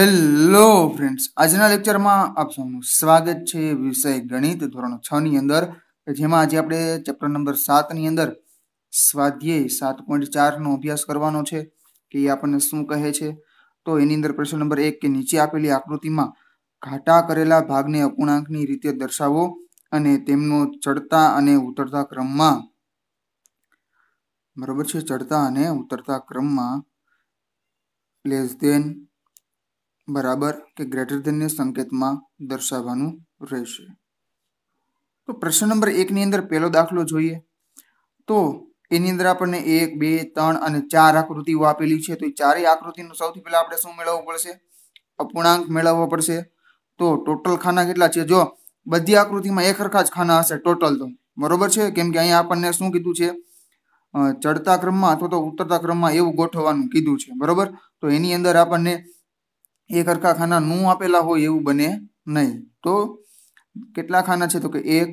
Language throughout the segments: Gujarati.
હેલો ફ્રેન્ડ્સ આજના લેક્ચરમાં આપ સૌનું સ્વાગત છે વિષય ગણિત ધોરણ છ ની અંદર જેમાં આજે આપણે ચેપ્ટર નંબર સાતની અંદર સ્વાધ્યાય સાત પોઈન્ટ ચારનો અભ્યાસ કરવાનો છે કે એ આપણને શું કહે છે તો એની અંદર પ્રશ્ન નંબર એક કે નીચે આપેલી આકૃતિમાં ઘાટા કરેલા ભાગને અપૂર્ણાંકની રીતે દર્શાવો અને તેમનો ચડતા અને ઉતરતા ક્રમમાં બરોબર છે ચડતા અને ઉતરતા ક્રમમાં લેસ દેન બરાબર કે ગ્રેટર ધેનને સંકેતમાં દર્શાવવાનું રહેશે તો પ્રશ્ન નંબર એકની અંદર પહેલો દાખલો જોઈએ તો એની અંદર આપણને એક બે ત્રણ અને ચાર આકૃતિઓ આપેલી છે તો એ ચારેય આકૃતિનું સૌથી પહેલાં આપણે શું મેળવવું પડશે અપૂર્ણાંક મેળવવો પડશે તો ટોટલ ખાના કેટલા છે જો બધી આકૃતિમાં એક સરખા જ ખાના હશે ટોટલ તો બરોબર છે કેમ કે અહીંયા આપણને શું કીધું છે ચડતા ક્રમમાં અથવા તો ઉતરતા ક્રમમાં એવું ગોઠવવાનું કીધું છે બરોબર તો એની અંદર આપણને એક હરખા ખાના નું આપેલા હોય એવું બને નહીં તો કેટલા ખાના છે તો કે એક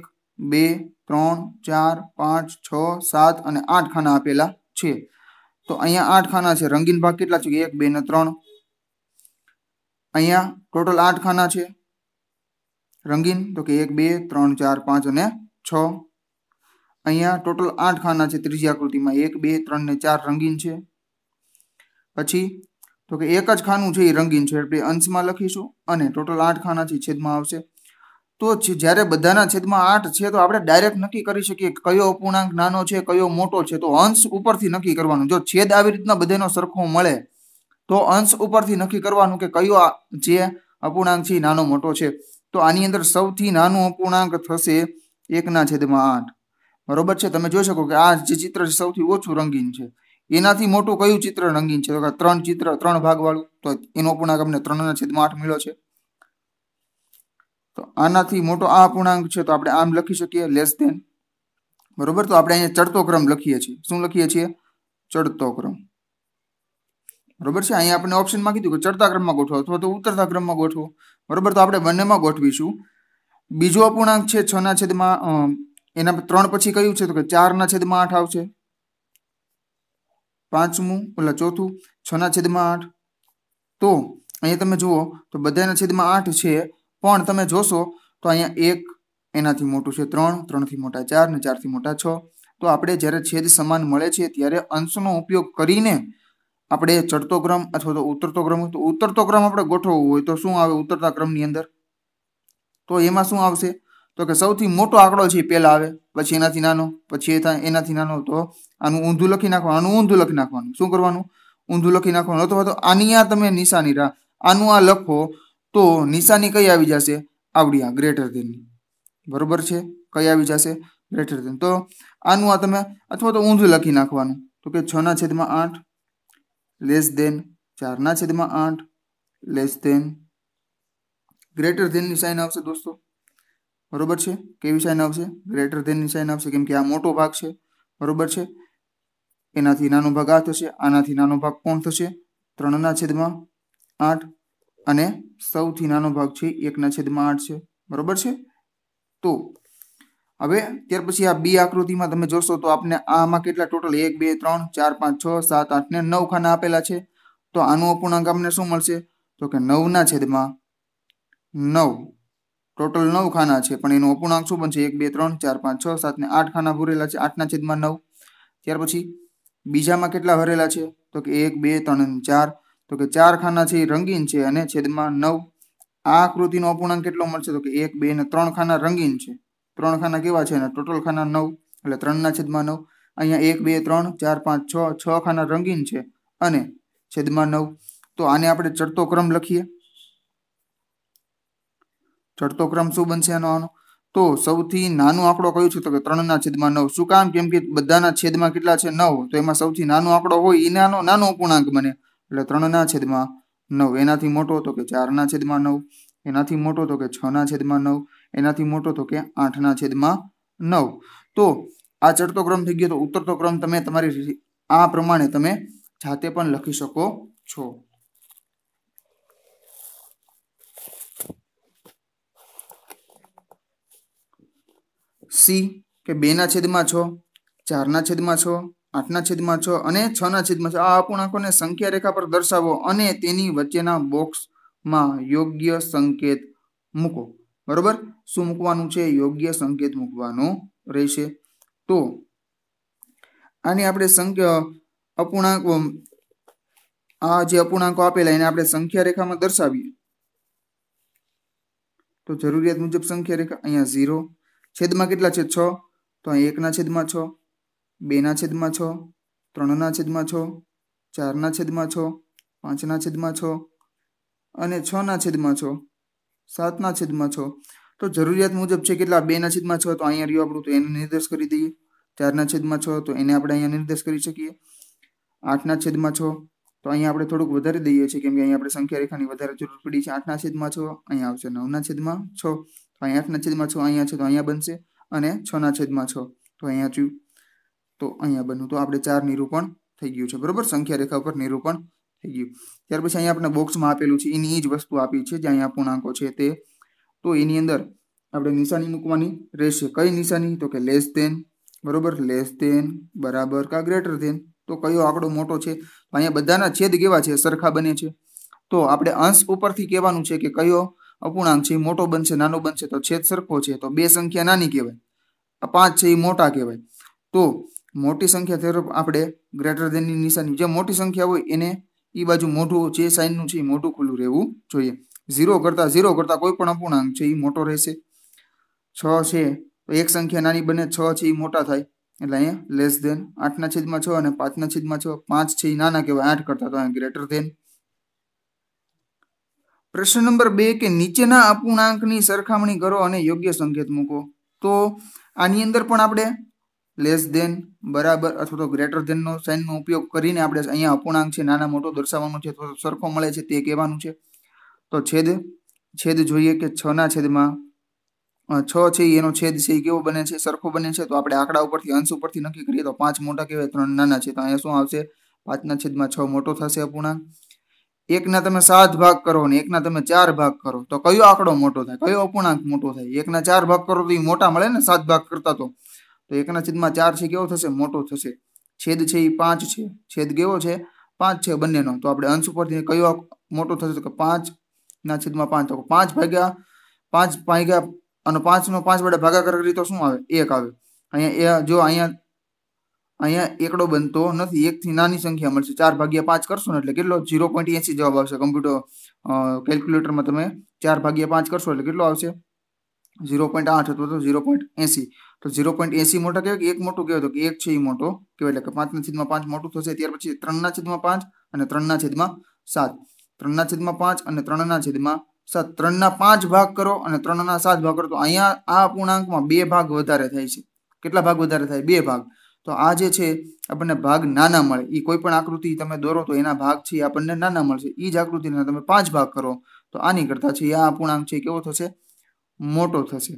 બે ત્રણ ચાર પાંચ છ સાત અને આઠ ખાના આપેલા છે તો અહીંયા આઠ ખાના છે રંગીન ભાગ કેટલા છે એક બે ને ત્રણ અહીંયા ટોટલ આઠ ખાના છે રંગીન તો કે એક બે ત્રણ ચાર પાંચ અને છ અહીંયા ટોટલ આઠ ખાના છે ત્રીજી આકૃતિમાં એક બે ત્રણ ને ચાર રંગીન છે પછી તો કે એક જ ખાનું છે એ રંગીન છે એટલે અંશમાં લખીશું અને ટોટલ આઠ ખાના છે છેદમાં આવશે તો જ્યારે બધાના છેદમાં આઠ છે તો આપણે ડાયરેક્ટ નક્કી કરી શકીએ કયો અપૂર્ણાંક નાનો છે કયો મોટો છે તો અંશ ઉપરથી નક્કી કરવાનું જો છેદ આવી રીતના બધાનો સરખો મળે તો અંશ ઉપરથી નક્કી કરવાનું કે કયો જે અપૂર્ણાંક છે નાનો મોટો છે તો આની અંદર સૌથી નાનું અપૂર્ણાંક થશે એકના છેદમાં આઠ બરોબર છે તમે જોઈ શકો કે આ જે ચિત્ર છે સૌથી ઓછું રંગીન છે એનાથી મોટું કયું ચિત્ર રંગીન છે તો ત્રણ ચિત્ર ત્રણ ભાગવાળું તો એનો પૂર્ણાંક અમને ત્રણના છેદમાં આઠ મળ્યો છે તો આનાથી મોટો આ અપૂર્ણાંક છે તો આપણે આમ લખી શકીએ લેસ દેન બરોબર તો આપણે અહીંયા ચડતો ક્રમ લખીએ છીએ શું લખીએ છીએ ચડતો ક્રમ બરોબર છે અહીંયા આપણે ઓપ્શનમાં કીધું કે ચડતા ક્રમમાં ગોઠવો અથવા તો ઉતરતા ક્રમમાં ગોઠવો બરોબર તો આપણે બંનેમાં ગોઠવીશું બીજો અપૂર્ણાંક છે છના છેદમાં એના ત્રણ પછી કયું છે તો કે ચારના છેદમાં આઠ આવશે પાંચમું એટલે ચોથું છના છેદમાં આઠ તો અહીંયા તમે જુઓ તો બધાના છેદમાં આઠ છે પણ તમે જોશો તો અહીંયા એક એનાથી મોટું છે ત્રણ ત્રણથી મોટા ચાર ને ચારથી મોટા છ તો આપણે જ્યારે છેદ સમાન મળે છે ત્યારે અંશનો ઉપયોગ કરીને આપણે ચડતો ક્રમ અથવા તો ઉતરતો ક્રમ તો ઉતરતો ક્રમ આપણે ગોઠવવો હોય તો શું આવે ઉતરતા ક્રમની અંદર તો એમાં શું આવશે તો કે સૌથી મોટો આંકડો છે પહેલાં આવે પછી એનાથી નાનો પછી એ એનાથી નાનો તો આનું ઊંધું લખી નાખવાનું આનું ઊંધું લખી નાખવાનું શું કરવાનું ઊંધું લખી નાખવાનું અથવા તો આની આ તમે નિશાની રા આનું આ લખો તો નિશાની કઈ આવી જશે આવડી આ ગ્રેટર દેન બરોબર છે કઈ આવી જશે ગ્રેટર દેન તો આનું આ તમે અથવા તો ઊંધું લખી નાખવાનું તો કે છ ના છેદમાં આઠ લેસ દેન ચારના છેદમાં આઠ લેસ દેન ગ્રેટર ધેનની સાઈન આવશે દોસ્તો બરોબર છે કેવી સાઈન આવશે ગ્રેટર ધેનની સાઇન આવશે કેમ કે આ મોટો ભાગ છે બરોબર છે એનાથી નાનો ભાગ આ થશે આનાથી નાનો ભાગ કોણ થશે ત્રણના છેદમાં આઠ અને સૌથી નાનો ભાગ છે એકના છેદમાં આઠ છે બરોબર છે તો હવે ત્યાર પછી આ બી આકૃતિમાં તમે જોશો તો આપને આમાં કેટલા ટોટલ એક બે ત્રણ ચાર પાંચ છ સાત આઠ ને નવ ખાના આપેલા છે તો આનું અપૂર્ણાંક આપને શું મળશે તો કે નવના છેદમાં નવ ટોટલ નવ ખાના છે પણ એનું અપૂર્ણાંક શું બનશે એક બે ત્રણ ચાર પાંચ છ સાત ને આઠ ખાના ભૂરેલા છે આઠના છેદમાં નવ ત્યાર પછી બીજામાં કેટલા ભરેલા છે તો કે એક બે ત્રણ અને ચાર તો કે ચાર ખાના છે એ રંગીન છે અને છેદમાં નવ આ આકૃતિનો અપૂર્ણાંક કેટલો મળશે તો કે એક બે અને ત્રણ ખાના રંગીન છે ત્રણ ખાના કેવા છે અને ટોટલ ખાના નવ એટલે ત્રણના છેદમાં નવ અહીંયા એક બે ત્રણ ચાર પાંચ છ છ ખાના રંગીન છે અને છેદમાં નવ તો આને આપણે ચડતો ક્રમ લખીએ ચડતો ક્રમ શું બનશે આનો આનો તો સૌથી નાનો આંકડો કયો છે તો કે ત્રણના છેદમાં નવ શું કામ કેમ કે બધાના છેદમાં કેટલા છે નવ તો એમાં સૌથી નાનો આંકડો હોય એનાનો નાનો નાનો બને એટલે ત્રણના છેદમાં નવ એનાથી મોટો તો કે ચારના છેદમાં નવ એનાથી મોટો તો કે છના છેદમાં નવ એનાથી મોટો તો કે આઠના છેદમાં નવ તો આ ચડતો ક્રમ થઈ ગયો તો ઉતરતો ક્રમ તમે તમારી આ પ્રમાણે તમે જાતે પણ લખી શકો છો સી કે બેના છેદમાં છ ચારના છેદમાં છ આઠના છેદમાં છો અને છના છેદમાં છો આ અપૂર્ણાંકોને સંખ્યા રેખા પર દર્શાવો અને તેની વચ્ચેના બોક્સમાં યોગ્ય સંકેત મૂકો બરોબર શું મૂકવાનું છે યોગ્ય સંકેત મૂકવાનો રહેશે તો આની આપણે સંખ્યા અપૂર્ણાંક આ જે અપૂર્ણાંકો આપેલા એને આપણે સંખ્યા રેખામાં દર્શાવીએ તો જરૂરિયાત મુજબ સંખ્યા રેખા અહીંયા ઝીરો છેદમાં કેટલા છેદ છ તો અહીં એકના છેદમાં છ બેના છેદમાં છ ત્રણના છેદમાં છ ચારના છેદમાં છ પાંચના છેદમાં છ અને છના છેદમાં છ સાતના છેદમાં છ તો જરૂરિયાત મુજબ છે કેટલા બેના છેદમાં છ તો અહીંયા રહ્યું આપણું તો એને નિર્દેશ કરી દઈએ ચારના છેદમાં છ તો એને આપણે અહીંયા નિર્દેશ કરી શકીએ આઠના છેદમાં છ તો અહીંયા આપણે થોડુંક વધારે દઈએ છીએ કેમ કે અહીંયા આપણે સંખ્યા રેખાની વધારે જરૂર પડી છે આઠના છેદમાં છ અહીંયા આવશે નવના છેદમાં છ તો અહીં આઠના છેદમાં છ અહીંયા છે તો અહીંયા બનશે અને છના છેદમાં છ તો અહીંયા થયું તો અહીંયા બન્યું તો આપણે ચાર નિરૂપણ થઈ ગયું છે બરોબર સંખ્યા રેખા ઉપર નિરૂપણ થઈ ગયું ત્યાર પછી અહીંયા આપણે બોક્સમાં આપેલું છે એની જ વસ્તુ આપી છે જે અહીંયા પૂર્ણાંકો છે તે તો એની અંદર આપણે નિશાની મૂકવાની રહેશે કઈ નિશાની તો કે લેસ દેન બરોબર લેસ દેન બરાબર કા ગ્રેટર દેન તો કયો આંકડો મોટો છે અહીંયા બધાના છેદ કેવા છે સરખા બને છે તો આપણે અંશ ઉપરથી કહેવાનું છે કે કયો અપૂર્ણાંક છે એ મોટો બનશે નાનો બનશે તો છેદ સરખો છે તો બે સંખ્યા નાની કહેવાય આ પાંચ છે એ મોટા કહેવાય તો મોટી સંખ્યા તરફ આપણે ગ્રેટર દેનની નિશાની જે મોટી સંખ્યા હોય એને એ બાજુ મોટું જે સાઇનનું છે એ મોટું ખુલ્લું રહેવું જોઈએ ઝીરો કરતાં ઝીરો કરતાં કોઈ પણ અપૂર્ણાંક છે એ મોટો રહેશે છ છે તો એક સંખ્યા નાની બને છ છે એ મોટા થાય એટલે અહીંયા લેસ દેન આઠના છેદમાં છ અને પાંચના છેદમાં છ પાંચ છે એ નાના કહેવાય આઠ કરતાં તો અહીંયા ગ્રેટર દેન પ્રશ્ન નંબર બે કે નીચેના અપૂર્ણાંકની સરખામણી કરો અને યોગ્ય સંકેત મૂકો તો આની અંદર પણ આપણે લેસ દેન બરાબર અથવા તો ગ્રેટર ધેનનો સાઇનનો ઉપયોગ કરીને આપણે અહીંયા અપૂર્ણાંક છે નાના મોટો દર્શાવવાનો છે અથવા સરખો મળે છે તે કહેવાનું છે તો છેદ છેદ જોઈએ કે છના છેદમાં છ છે એનો છેદ છે એ કેવો બને છે સરખો બને છે તો આપણે આંકડા ઉપરથી અંશ ઉપરથી નક્કી કરીએ તો પાંચ મોટા કહેવાય ત્રણ નાના છે તો અહીંયા શું આવશે પાંચના છેદમાં છ મોટો થશે અપૂર્ણાંક એકના તમે સાત ભાગ કરો ને એકના તમે ચાર ભાગ કરો તો કયો આંકડો મોટો થાય કયો અપૂર્ણાંક મોટો થાય એકના ચાર ભાગ કરો તો એ મોટા મળે ને સાત ભાગ કરતા તો એકના છેદમાં ચાર છે કેવો થશે મોટો થશે છેદ છે એ પાંચ છે છેદ કેવો છે પાંચ છે બંનેનો તો આપણે અંશ ઉપરથી કયો મોટો થશે તો કે પાંચ ના છેદમાં પાંચ તો પાંચ ભાગ્યા પાંચ ભાગ્યા અને પાંચનો પાંચ વડે ભાગાકાર કરીએ તો શું આવે એક આવે અહીંયા એ જો અહીંયા અહીંયા એકડો બનતો નથી એકથી નાની સંખ્યા મળશે ચાર ભાગ્યા પાંચ કરશો ને એટલે કેટલો ઝીરો પોઈન્ટ એસી જવાબ આવશે કમ્પ્યુટર કેલ્ક્યુલેટરમાં તમે ચાર ભાગ્યા પાંચ કરશો એટલે કેટલો આવશે ઝીરો પોઈન્ટ આઠ અથવા તો ઝીરો પોઈન્ટ એસી તો ઝીરો પોઈન્ટ એસી મોટા કહેવાય કે એક મોટું કહેવાય તો કે એક છે એ મોટો કહેવાય એટલે કે પાંચના છેદમાં પાંચ મોટું થશે ત્યાર પછી ત્રણના છેદમાં પાંચ અને ત્રણના છેદમાં સાત ત્રણના છેદમાં પાંચ અને ત્રણના છેદમાં સાત ત્રણના પાંચ ભાગ કરો અને ત્રણના સાત ભાગ કરો તો અહીંયા આ પૂર્ણાંકમાં બે ભાગ વધારે થાય છે કેટલા ભાગ વધારે થાય બે ભાગ તો આ જે છે આપણને ભાગ નાના મળે એ કોઈ પણ આકૃતિ તમે દોરો તો એના ભાગ છે એ આપણને નાના મળશે એ જ આકૃતિના તમે પાંચ ભાગ કરો તો આની કરતા છે આ અપૂર્ણાંક છે કેવો થશે મોટો થશે